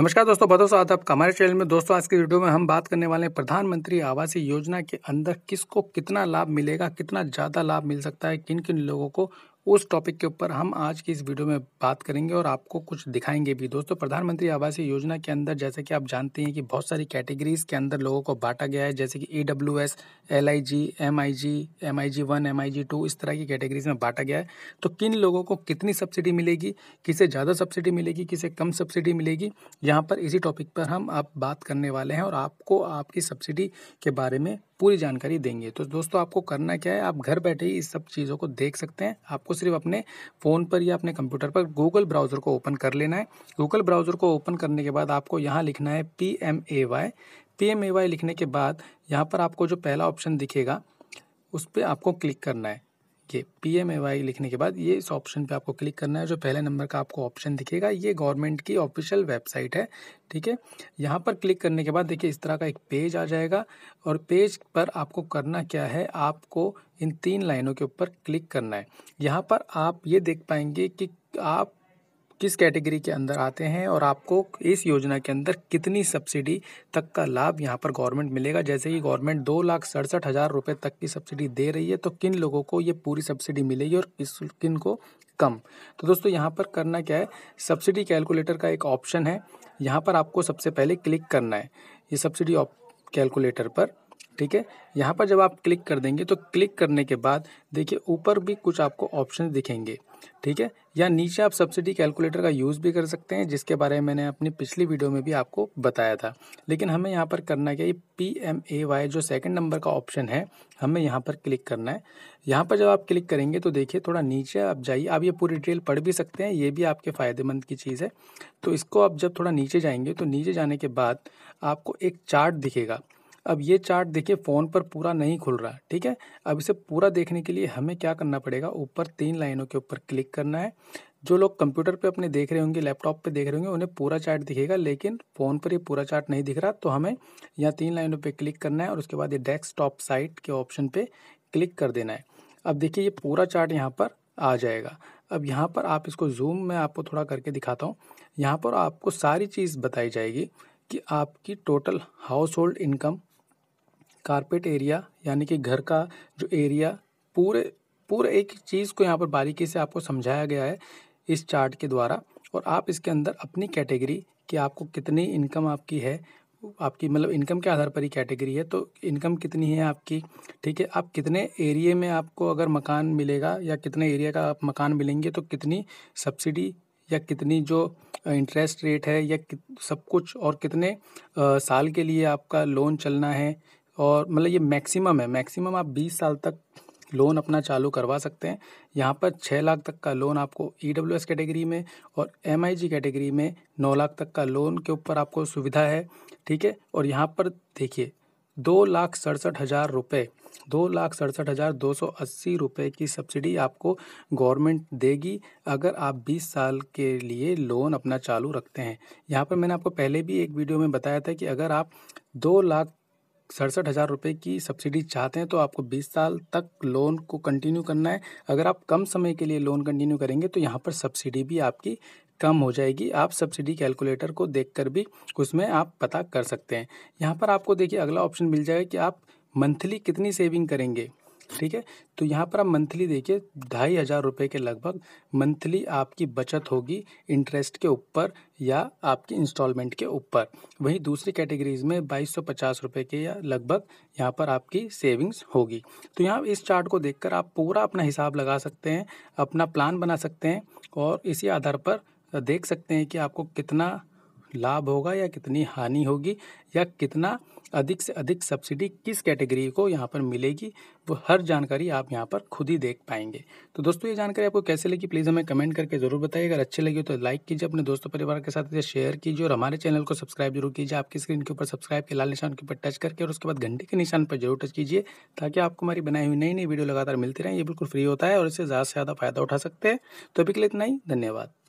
नमस्कार दोस्तों बदो साथ आपका हमारे चैनल में दोस्तों आज की वीडियो में हम बात करने वाले हैं प्रधानमंत्री आवासीय योजना के अंदर किसको कितना लाभ मिलेगा कितना ज़्यादा लाभ मिल सकता है किन किन लोगों को उस टॉपिक के ऊपर हम आज की इस वीडियो में बात करेंगे और आपको कुछ दिखाएंगे भी दोस्तों प्रधानमंत्री आवास योजना के अंदर जैसे कि आप जानते हैं कि बहुत सारी कैटेगरीज के अंदर लोगों को बांटा गया है जैसे कि E W S L I G M I G M I G one M I G two इस तरह की कैटेगरीज में बांटा गया है तो किन लोगों को कितनी सब्सिडी मिलेगी किसे ज़्यादा सब्सिडी मिलेगी किसे कम सब्सिडी मिलेगी यहाँ पर इसी टॉपिक पर हम आप बात करने वाले हैं और आपको आपकी सब्सिडी के बारे में पूरी जानकारी देंगे तो दोस्तों आपको करना क्या है आप घर बैठे ही इस सब चीज़ों को देख सकते हैं आपको सिर्फ अपने फ़ोन पर या अपने कंप्यूटर पर गूगल ब्राउज़र को ओपन कर लेना है गूगल ब्राउज़र को ओपन करने के बाद आपको यहाँ लिखना है P M A Y P M A Y लिखने के बाद यहाँ पर आपको जो पहला ऑप्शन दिखेगा उस पर आपको क्लिक करना है ये पी एम ए वाई लिखने के बाद ये इस ऑप्शन पे आपको क्लिक करना है जो पहले नंबर का आपको ऑप्शन दिखेगा ये गवर्नमेंट की ऑफिशियल वेबसाइट है ठीक है यहाँ पर क्लिक करने के बाद देखिए इस तरह का एक पेज आ जाएगा और पेज पर आपको करना क्या है आपको इन तीन लाइनों के ऊपर क्लिक करना है यहाँ पर आप ये देख पाएंगे कि आप किस कैटेगरी के अंदर आते हैं और आपको इस योजना के अंदर कितनी सब्सिडी तक का लाभ यहाँ पर गवर्नमेंट मिलेगा जैसे कि गवर्नमेंट दो लाख सड़सठ हज़ार रुपये तक की सब्सिडी दे रही है तो किन लोगों को ये पूरी सब्सिडी मिलेगी और किस किन को कम तो दोस्तों यहाँ पर करना क्या है सब्सिडी कैलकुलेटर का एक ऑप्शन है यहाँ पर आपको सबसे पहले क्लिक करना है ये सब्सिडी कैलकुलेटर पर ठीक है यहाँ पर जब आप क्लिक कर देंगे तो क्लिक करने के बाद देखिए ऊपर भी कुछ आपको ऑप्शन दिखेंगे ठीक है या नीचे आप सब्सिडी कैलकुलेटर का यूज़ भी कर सकते हैं जिसके बारे में मैंने अपनी पिछली वीडियो में भी आपको बताया था लेकिन हमें यहाँ पर करना क्या ये पी एम ए वाई जो सेकंड नंबर का ऑप्शन है हमें यहाँ पर क्लिक करना है यहाँ पर जब आप क्लिक करेंगे तो देखिए थोड़ा नीचे आप जाइए आप ये पूरी डिटेल पढ़ भी सकते हैं ये भी आपके फ़ायदेमंद की चीज़ है तो इसको आप जब थोड़ा नीचे जाएंगे तो नीचे जाने के बाद आपको एक चार्ट दिखेगा अब ये चार्ट देखिए फ़ोन पर पूरा नहीं खुल रहा ठीक है अब इसे पूरा देखने के लिए हमें क्या करना पड़ेगा ऊपर तीन लाइनों के ऊपर क्लिक करना है जो लोग कंप्यूटर पे अपने देख रहे होंगे लैपटॉप पे देख रहे होंगे उन्हें पूरा चार्ट दिखेगा लेकिन फ़ोन पर ये पूरा चार्ट नहीं दिख रहा तो हमें यहाँ तीन लाइनों पर क्लिक करना है और उसके बाद ये डेस्कटॉप साइट के ऑप्शन पर क्लिक कर देना है अब देखिए ये पूरा चार्ट यहाँ पर आ जाएगा अब यहाँ पर आप इसको जूम में आपको थोड़ा करके दिखाता हूँ यहाँ पर आपको सारी चीज़ बताई जाएगी कि आपकी total household income carpet area यानी कि घर का जो एरिया पूरे पूरे एक चीज़ को यहाँ पर बारीकी से आपको समझाया गया है इस चार्ट के द्वारा और आप इसके अंदर अपनी कैटेगरी कि आपको कितनी इनकम आपकी है आपकी मतलब इनकम के आधार पर ही कैटेगरी है तो इनकम कितनी है आपकी ठीक है आप कितने एरिए में आपको अगर मकान मिलेगा या कितने एरिया का आप मकान मिलेंगे तो कितनी सब्सिडी या कितनी जो इंटरेस्ट रेट है या सब कुछ और कितने आ, साल के लिए आपका लोन चलना है और मतलब ये मैक्सिमम है मैक्सिमम आप बीस साल तक लोन अपना चालू करवा सकते हैं यहाँ पर छः लाख तक का लोन आपको ई डब्ल्यू एस कैटेगरी में और एम आई जी कैटेगरी में नौ लाख तक का लोन के ऊपर आपको सुविधा है ठीक है और यहाँ पर देखिए दो लाख सड़सठ हज़ार रुपये दो लाख सड़सठ हज़ार दो सौ अस्सी रुपये की सब्सिडी आपको गवर्नमेंट देगी अगर आप बीस साल के लिए लोन अपना चालू रखते हैं यहाँ पर मैंने आपको पहले भी एक वीडियो में बताया था कि अगर आप दो लाख सड़सठ हज़ार रुपये की सब्सिडी चाहते हैं तो आपको 20 साल तक लोन को कंटिन्यू करना है अगर आप कम समय के लिए लोन कंटिन्यू करेंगे तो यहाँ पर सब्सिडी भी आपकी कम हो जाएगी आप सब्सिडी कैलकुलेटर को देखकर भी उसमें आप पता कर सकते हैं यहाँ पर आपको देखिए अगला ऑप्शन मिल जाएगा कि आप मंथली कितनी सेविंग करेंगे ठीक है तो यहाँ पर आप मंथली देखिए ढाई हज़ार रुपये के लगभग मंथली आपकी बचत होगी इंटरेस्ट के ऊपर या आपकी इंस्टॉलमेंट के ऊपर वहीं दूसरी कैटेगरीज में बाईस सौ पचास रुपये के या लगभग यहाँ पर आपकी सेविंग्स होगी तो यहाँ इस चार्ट को देखकर आप पूरा अपना हिसाब लगा सकते हैं अपना प्लान बना सकते हैं और इसी आधार पर देख सकते हैं कि आपको कितना लाभ होगा या कितनी हानि होगी या कितना अधिक से अधिक सब्सिडी किस कैटेगरी को यहाँ पर मिलेगी वो हर जानकारी आप यहाँ पर खुद ही देख पाएंगे तो दोस्तों ये जानकारी आपको कैसे लगी प्लीज़ हमें कमेंट करके ज़रूर बताइए अगर अच्छी लगी तो लाइक कीजिए अपने दोस्तों परिवार के साथ शेयर कीजिए और हमारे चैनल को सब्सक्राइब जरूर कीजिए आपकी स्क्रीन के ऊपर सब्सक्राइब के लाल निशान के ऊपर टच करके और उसके बाद घंटे के निशान पर जरूर टच कीजिए ताकि आपको हमारी बनाई हुई नई नई वीडियो लगातार मिलती रहे ये बिल्कुल फ्री होता है और इससे ज़्यादा से ज़्यादा फायदा उठा सकते हैं तो अभी के लिए इतना ही धन्यवाद